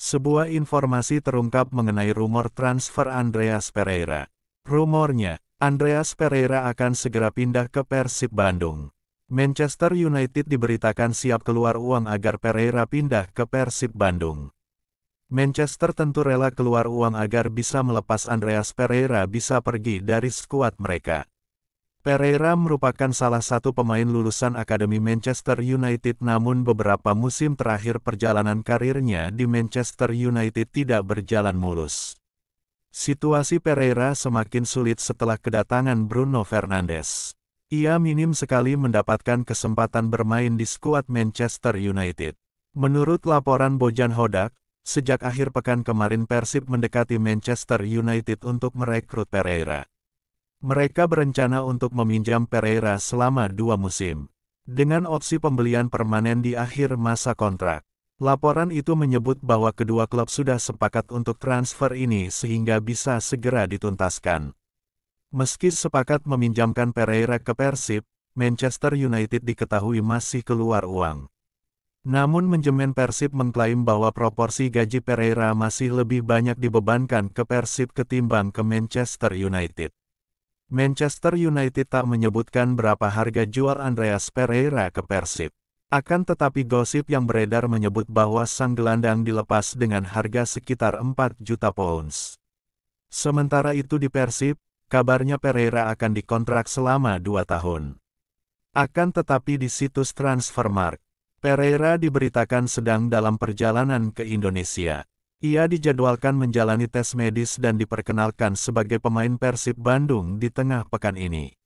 Sebuah informasi terungkap mengenai rumor transfer Andreas Pereira. Rumornya, Andreas Pereira akan segera pindah ke Persib Bandung. Manchester United diberitakan siap keluar uang agar Pereira pindah ke Persib Bandung. Manchester tentu rela keluar uang agar bisa melepas Andreas Pereira bisa pergi dari skuad mereka. Pereira merupakan salah satu pemain lulusan Akademi Manchester United namun beberapa musim terakhir perjalanan karirnya di Manchester United tidak berjalan mulus. Situasi Pereira semakin sulit setelah kedatangan Bruno Fernandes. Ia minim sekali mendapatkan kesempatan bermain di skuad Manchester United. Menurut laporan Bojan Hodak, sejak akhir pekan kemarin Persib mendekati Manchester United untuk merekrut Pereira. Mereka berencana untuk meminjam Pereira selama dua musim. Dengan opsi pembelian permanen di akhir masa kontrak. Laporan itu menyebut bahwa kedua klub sudah sepakat untuk transfer ini sehingga bisa segera dituntaskan. Meski sepakat meminjamkan Pereira ke Persib, Manchester United diketahui masih keluar uang. Namun menjemen Persib mengklaim bahwa proporsi gaji Pereira masih lebih banyak dibebankan ke Persib ketimbang ke Manchester United. Manchester United tak menyebutkan berapa harga jual Andreas Pereira ke Persib. Akan tetapi gosip yang beredar menyebut bahwa sang gelandang dilepas dengan harga sekitar 4 juta pounds. Sementara itu di Persib, kabarnya Pereira akan dikontrak selama 2 tahun. Akan tetapi di situs Transfermarkt, Pereira diberitakan sedang dalam perjalanan ke Indonesia. Ia dijadwalkan menjalani tes medis dan diperkenalkan sebagai pemain Persib Bandung di tengah pekan ini.